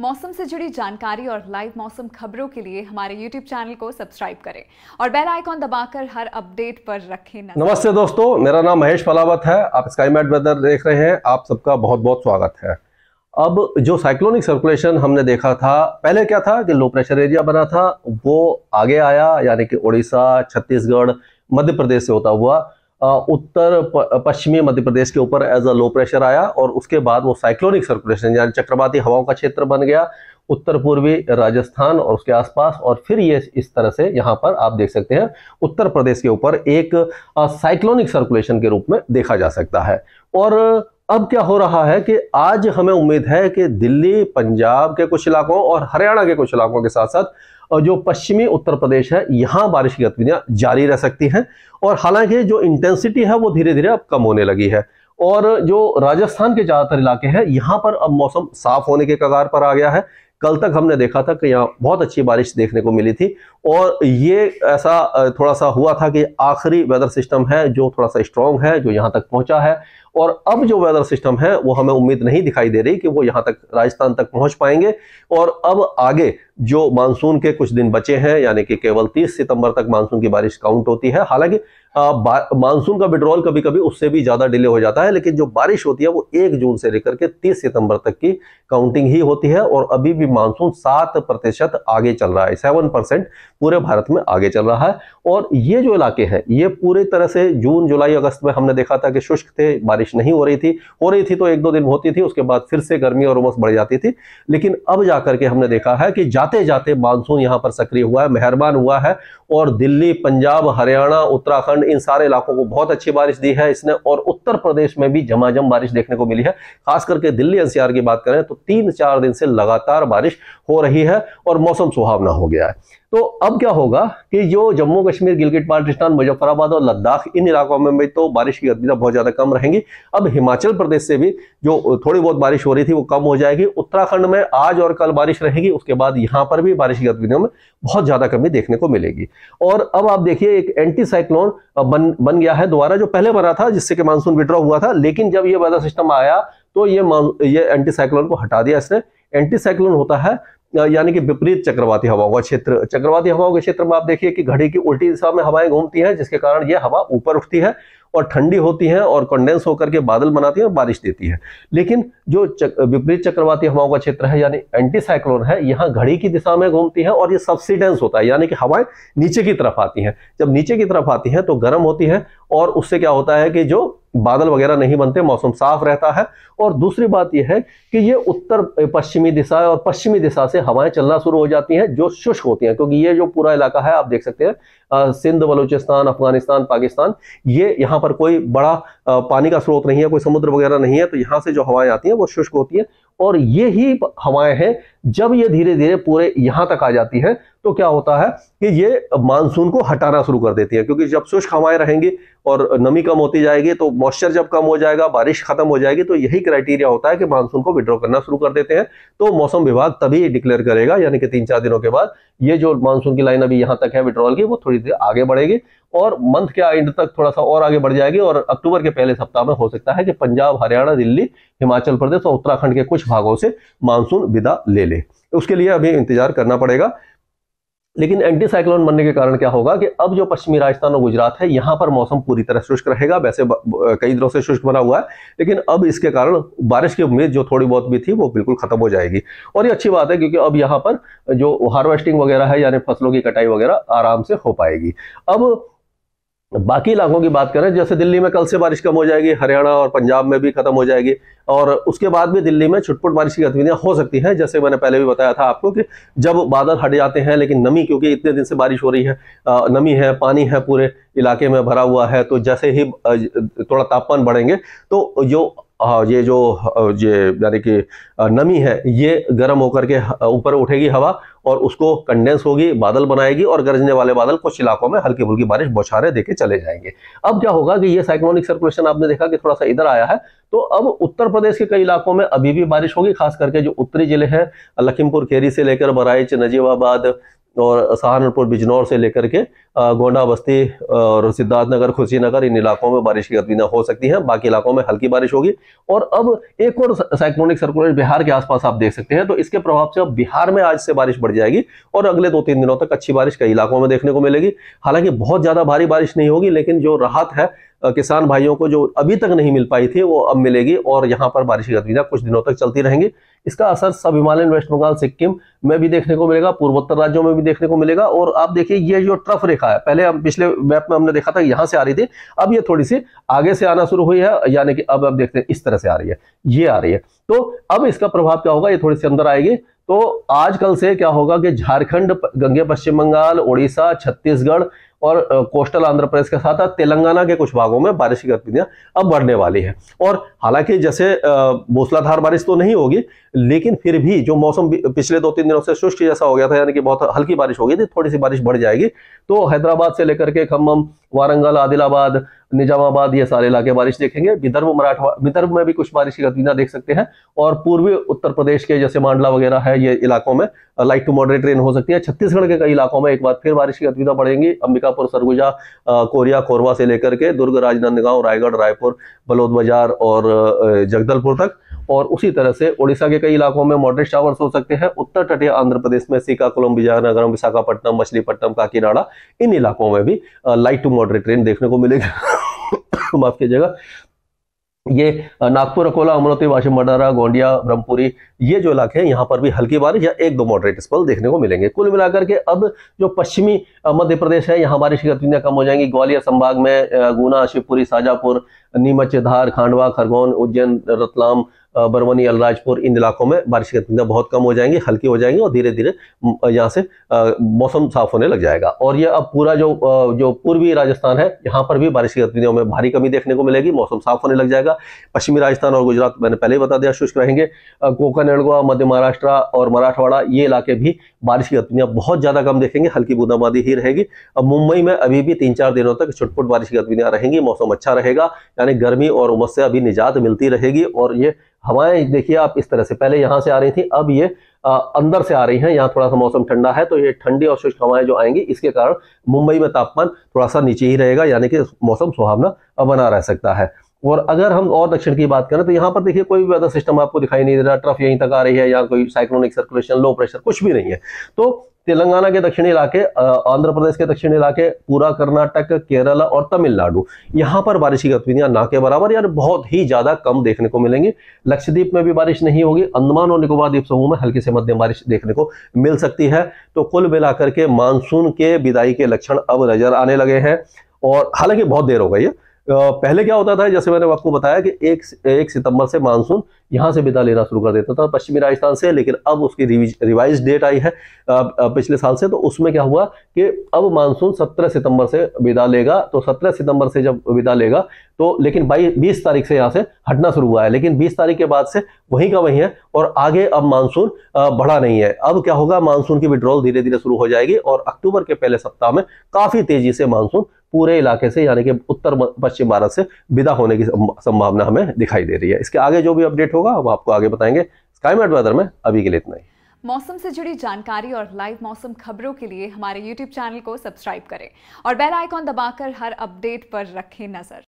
मौसम से जुड़ी जानकारी और लाइव मौसम खबरों के लिए हमारे यूट्यूब चैनल को सब्सक्राइब करें और बेल आइकॉन दबाकर हर अपडेट पर रखें नजर। नमस्ते दोस्तों मेरा नाम महेश फलावत है आप स्काई मैट वेदर देख रहे हैं आप सबका बहुत बहुत स्वागत है अब जो साइक्लोनिक सर्कुलेशन हमने देखा था पहले क्या था कि लो प्रेशर एरिया बना था वो आगे आया यानी कि उड़ीसा छत्तीसगढ़ मध्य प्रदेश से होता हुआ उत्तर पश्चिमी मध्य प्रदेश के ऊपर एज अ लो प्रेशर आया और उसके बाद वो साइक्लोनिक सर्कुलेशन यानी चक्रवाती हवाओं का क्षेत्र बन गया उत्तर पूर्वी राजस्थान और उसके आसपास और फिर ये इस तरह से यहाँ पर आप देख सकते हैं उत्तर प्रदेश के ऊपर एक साइक्लोनिक सर्कुलेशन के रूप में देखा जा सकता है और अब क्या हो रहा है कि आज हमें उम्मीद है कि दिल्ली पंजाब के कुछ इलाकों और हरियाणा के कुछ इलाकों के साथ साथ और जो पश्चिमी उत्तर प्रदेश है यहाँ बारिश की गतिविधियां जारी रह सकती हैं और हालांकि जो इंटेंसिटी है वो धीरे धीरे अब कम होने लगी है और जो राजस्थान के ज़्यादातर इलाके हैं यहाँ पर अब मौसम साफ होने के कगार पर आ गया है कल तक हमने देखा था कि यहाँ बहुत अच्छी बारिश देखने को मिली थी और ये ऐसा थोड़ा सा हुआ था कि आखिरी वेदर सिस्टम है जो थोड़ा सा स्ट्रॉन्ग है जो यहाँ तक पहुँचा है और अब जो वेदर सिस्टम है वो हमें उम्मीद नहीं दिखाई दे रही कि वो यहाँ तक राजस्थान तक पहुँच पाएंगे और अब आगे जो मानसून के कुछ दिन बचे हैं यानी कि केवल 30 सितंबर तक मानसून की बारिश काउंट होती है हालांकि मानसून का विड्रॉल कभी कभी उससे भी ज़्यादा डिले हो जाता है लेकिन जो बारिश होती है वो एक जून से लेकर के तीस सितंबर तक की काउंटिंग ही होती है और अभी भी मानसून सात प्रतिशत आगे चल रहा है सेवन परसेंट पूरे भारत में आगे चल रहा है और ये जो इलाके हैं ये पूरी तरह से जून जुलाई अगस्त में हमने देखा था कि शुष्क थे बारिश नहीं हो रही थी हो रही थी तो एक दो दिन होती थी उसके बाद फिर से गर्मी और उमस बढ़ जाती थी लेकिन अब जाकर के हमने देखा है कि जाते जाते मानसून यहां पर सक्रिय हुआ है मेहरबान हुआ है और दिल्ली पंजाब हरियाणा उत्तराखंड इन सारे इलाकों को बहुत अच्छी बारिश दी है इसने और उत्तर प्रदेश में भी झमाझम बारिश देखने को मिली है खास करके दिल्ली एनसीआर की बात करें तो तीन चार दिन से लगातार बारिश हो रही है और मौसम सुहावना हो गया है तो अब क्या होगा कि जो जम्मू कश्मीर गिलगिट बाल्टिस्तान मुजफ्फराबाद और लद्दाख इन इलाकों में भी तो बारिश की गतिविधियां बहुत ज्यादा कम रहेंगी अब हिमाचल प्रदेश से भी जो थोड़ी बहुत बारिश हो रही थी वो कम हो जाएगी उत्तराखंड में आज और कल बारिश रहेगी उसके बाद यहां पर भी बारिश की गतिविधियों में बहुत ज्यादा कमी देखने को मिलेगी और अब आप देखिए एक एंटी साइक्लोन बन बन गया है दोबारा जो पहले बना था जिससे कि मानसून विड्रॉ हुआ था लेकिन जब ये वेदर सिस्टम आया तो ये ये एंटी साइक्लोन को हटा दिया इसने एंटी साइक्लोन होता है यानी कि विपरीत चक्रवाती हवाओं का क्षेत्र चक्रवाती हवाओं के क्षेत्र में आप देखिए कि घड़ी की उल्टी दिशा में हवाएं घूमती हैं जिसके कारण यह हवा ऊपर उठती है और ठंडी होती है और कंडेंस होकर के बादल बनाती है और बारिश देती है लेकिन जो चक, विपरीत चक्रवाती हवाओं का क्षेत्र है यानी एंटीसाइक्लोन है यहाँ घड़ी की दिशा में घूमती है और ये सब्सिडेंस होता है यानी कि हवाएं नीचे की तरफ आती हैं जब नीचे की तरफ आती हैं तो गर्म होती है और उससे क्या होता है कि जो बादल वगैरह नहीं बनते मौसम साफ रहता है और दूसरी बात यह है कि ये उत्तर पश्चिमी दिशा और पश्चिमी दिशा से हवाएं चलना शुरू हो जाती हैं जो शुष्क होती हैं क्योंकि ये जो पूरा इलाका है आप देख सकते हैं सिंध बलूचिस्तान अफगानिस्तान पाकिस्तान ये यहाँ पर कोई बड़ा पानी का स्रोत नहीं है कोई समुद्र वगैरह नहीं है तो यहाँ से जो हवाएं आती हैं वो शुष्क होती है और ये ही हवाएं हैं जब ये धीरे धीरे पूरे यहाँ तक आ जाती हैं तो क्या होता है कि ये मानसून को हटाना शुरू कर देती है क्योंकि जब शुष्क हवाएं रहेंगी और नमी कम होती जाएगी तो मॉइस्चर जब कम हो जाएगा बारिश खत्म हो जाएगी तो यही क्राइटेरिया होता है कि मानसून को विड्रॉ करना शुरू कर देते हैं तो मौसम विभाग तभी डिक्लेयर करेगा यानी कि तीन चार दिनों के बाद ये जो मानसून की लाइन अभी यहां तक है विड्रॉल की वो थोड़ी थोड़ी सी आगे बढ़ेगी और मंथ के एंड तक थोड़ा सा और आगे बढ़ जाएगी और अक्टूबर के पहले सप्ताह में हो सकता है कि पंजाब हरियाणा दिल्ली हिमाचल प्रदेश और उत्तराखंड के कुछ भागों से मानसून विदा ले ले उसके लिए अभी इंतजार करना पड़ेगा लेकिन एंटी साइक्लोन बनने के कारण क्या होगा कि अब जो पश्चिमी राजस्थान और गुजरात है यहां पर मौसम पूरी तरह शुष्क रहेगा वैसे कई दिनों से शुष्क बना हुआ है लेकिन अब इसके कारण बारिश की उम्मीद जो थोड़ी बहुत भी थी वो बिल्कुल खत्म हो जाएगी और ये अच्छी बात है क्योंकि अब यहाँ पर जो हार्वेस्टिंग वगैरह है यानी फसलों की कटाई वगैरह आराम से हो पाएगी अब बाकी इलाकों की बात करें जैसे दिल्ली में कल से बारिश कम हो जाएगी हरियाणा और पंजाब में भी खत्म हो जाएगी और उसके बाद भी दिल्ली में छुटपुट बारिश की गतिविधियां हो सकती हैं जैसे मैंने पहले भी बताया था आपको कि जब बादल हट जाते हैं लेकिन नमी क्योंकि इतने दिन से बारिश हो रही है नमी है पानी है पूरे इलाके में भरा हुआ है तो जैसे ही थोड़ा तापमान बढ़ेंगे तो जो ये जो ये यानी कि नमी है ये गर्म होकर के ऊपर उठेगी हवा और उसको कंडेंस होगी बादल बनाएगी और गरजने वाले बादल कुछ इलाकों में हल्की फुल्की बारिश बौछारे देके चले जाएंगे अब क्या होगा कि ये साइक्लोनिक सर्कुलेशन आपने देखा कि थोड़ा सा इधर आया है तो अब उत्तर प्रदेश के कई इलाकों में अभी भी बारिश होगी खास करके जो उत्तरी जिले हैं लखीमपुर खेरी से लेकर बराइच नजीबाबाद और सहारनपुर बिजनौर से लेकर के गोंडा बस्ती और सिद्धार्थनगर नगर इन इलाकों में बारिश की गतिविधियां हो सकती हैं बाकी इलाकों में हल्की बारिश होगी और अब एक और साइक्लोनिक सर्कुलर बिहार के आसपास आप देख सकते हैं तो इसके प्रभाव से अब बिहार में आज से बारिश बढ़ जाएगी और अगले दो तीन दिनों तक अच्छी बारिश कई इलाकों में देखने को मिलेगी हालांकि बहुत ज़्यादा भारी बारिश नहीं होगी लेकिन जो राहत है किसान भाइयों को जो अभी तक नहीं मिल पाई थी वो अब मिलेगी और यहाँ पर बारिश की गतिविधियां कुछ दिनों तक चलती रहेंगी इसका असर सब हिमालयन वेस्ट बंगाल सिक्किम में भी देखने को मिलेगा पूर्वोत्तर राज्यों में भी देखने को मिलेगा और आप देखिए ये जो ट्रफ रेखा है पहले हम पिछले मैप में हमने देखा था यहां से आ रही थी अब ये थोड़ी सी आगे से आना शुरू हुई है यानी कि अब आप देखते हैं इस तरह से आ रही है ये आ रही है तो अब इसका प्रभाव क्या होगा ये थोड़ी सी अंदर आएगी तो आजकल से क्या होगा कि झारखंड गंगे पश्चिम बंगाल उड़ीसा छत्तीसगढ़ और कोस्टल आंध्र प्रदेश के साथ साथ तेलंगाना के कुछ भागों में बारिश की गतिविधियां अब बढ़ने वाली है और हालांकि जैसे मूसलाधार बारिश तो नहीं होगी लेकिन फिर भी जो मौसम पिछले दो तीन दिनों से शुष्क जैसा हो गया था यानी कि बहुत हल्की बारिश हो गई थी थोड़ी सी बारिश बढ़ जाएगी तो हैदराबाद से लेकर के खम्भम वारंगल आदिलाबाद निजामाबाद ये सारे इलाके बारिश देखेंगे विदर्भ मराठवा विदर्भ में भी कुछ बारिश की गतिविधियां देख सकते हैं और पूर्वी उत्तर प्रदेश के जैसे मांडला वगैरह है ये इलाकों में लाइट टू मॉडरेट रेन हो सकती है छत्तीसगढ़ के कई इलाकों में एक बार फिर बारिश की गतिविधियां बढ़ेंगी अंबिकापुर सरगुजा कोरिया कोरबा से लेकर के दुर्ग राजनांदगांव रायगढ़ रायपुर बलोद बाजार और जगदलपुर तक और उसी तरह से ओडिशा के कई इलाकों में मॉडरेट शावर्स हो सकते हैं उत्तर तटीय आंध्र प्रदेश में सीकाकुलम विजयनगरम विशाखापट्टनम मछलीपट्टनम काकीनाडा इन इलाकों में भी लाइट टू मॉडरेट रेन देखने को मिलेगी माफ कीजिएगा ये नागपुर अकोला अमरावती वाशिम मडारा गोंडिया ब्रह्मपुरी ये जो इलाके हैं यहाँ पर भी हल्की बारिश या एक दो मॉडरेट स्पल देखने को मिलेंगे कुल मिलाकर के अब जो पश्चिमी मध्य प्रदेश है यहाँ बारिश की गतिविधियां कम हो जाएंगी ग्वालियर संभाग में गुना शिवपुरी साजापुर नीमच धार खांडवा खरगोन उज्जैन रतलाम बरवनी अलराजपुर इन इलाकों में बारिश की गतिविधियाँ बहुत कम हो जाएंगी हल्की हो जाएंगी और धीरे धीरे यहाँ से मौसम साफ होने लग जाएगा और यह अब पूरा जो जो पूर्वी राजस्थान है यहाँ पर भी बारिश की गतिविधियों में भारी कमी देखने को मिलेगी मौसम साफ होने लग जाएगा पश्चिमी राजस्थान और गुजरात मैंने पहले ही बता दिया शुष्क रहेंगे कोकन एड़गोवा मध्य महाराष्ट्र और मराठवाड़ा ये इलाके भी बारिश की गतिविधियाँ बहुत ज़्यादा कम देखेंगे हल्की बूंदाबांदी ही रहेगी अब मुंबई में अभी भी तीन चार दिनों तक छुटपुट बारिश की गतिविधियाँ रहेंगी मौसम अच्छा रहेगा यानी गर्मी और उमस से अभी निजात मिलती रहेगी और ये हवाएं देखिए आप इस तरह से पहले यहाँ से आ रही थी अब ये आ, अंदर से आ रही हैं यहाँ थोड़ा सा मौसम ठंडा है तो ये ठंडी और शुष्क हवाएं जो आएंगी इसके कारण मुंबई में तापमान थोड़ा सा नीचे ही रहेगा यानी कि मौसम सुहावना बना रह सकता है और अगर हम और दक्षिण की बात करें तो यहाँ पर देखिए कोई भी वेदर सिस्टम आपको दिखाई नहीं दे रहा ट्रफ यहीं तक आ रही है या कोई साइक्लोनिक सर्कुलेशन लो प्रेशर कुछ भी नहीं है तो तेलंगाना के दक्षिणी इलाके आंध्र प्रदेश के दक्षिणी इलाके पूरा कर्नाटक केरला और तमिलनाडु यहाँ पर बारिश की गतिविधियां ना के बराबर यार बहुत ही ज्यादा कम देखने को मिलेंगी लक्षद्वीप में भी बारिश नहीं होगी अंडमान और निकोबार द्वीप समूह में हल्की से मध्यम बारिश देखने को मिल सकती है तो कुल मिलाकर के मानसून के विदाई के लक्षण अब नजर आने लगे हैं और हालांकि बहुत देर हो गई है पहले क्या होता था जैसे मैंने आपको बताया कि एक एक सितंबर से मानसून यहां से विदा लेना शुरू कर देता था पश्चिमी राजस्थान से लेकिन अब उसकी रिवाइज डेट आई है पिछले साल से तो उसमें क्या हुआ कि अब मानसून 17 सितंबर से विदा लेगा तो 17 सितंबर से जब विदा लेगा तो लेकिन बाईस बीस तारीख से यहाँ से हटना शुरू हुआ है लेकिन बीस तारीख के बाद से वहीं का वहीं है और आगे अब मानसून बढ़ा नहीं है अब क्या होगा मानसून की विड्रॉल धीरे धीरे शुरू हो जाएगी और अक्टूबर के पहले सप्ताह में काफी तेजी से मानसून पूरे इलाके से यानी कि उत्तर पश्चिम भारत से विदा होने की संभावना हमें दिखाई दे रही है इसके आगे जो भी अपडेट होगा हम आपको आगे बताएंगे स्काईमेट वेदर में अभी के लिए इतना ही मौसम से जुड़ी जानकारी और लाइव मौसम खबरों के लिए हमारे YouTube चैनल को सब्सक्राइब करें और बेल आइकॉन दबाकर हर अपडेट पर रखें नजर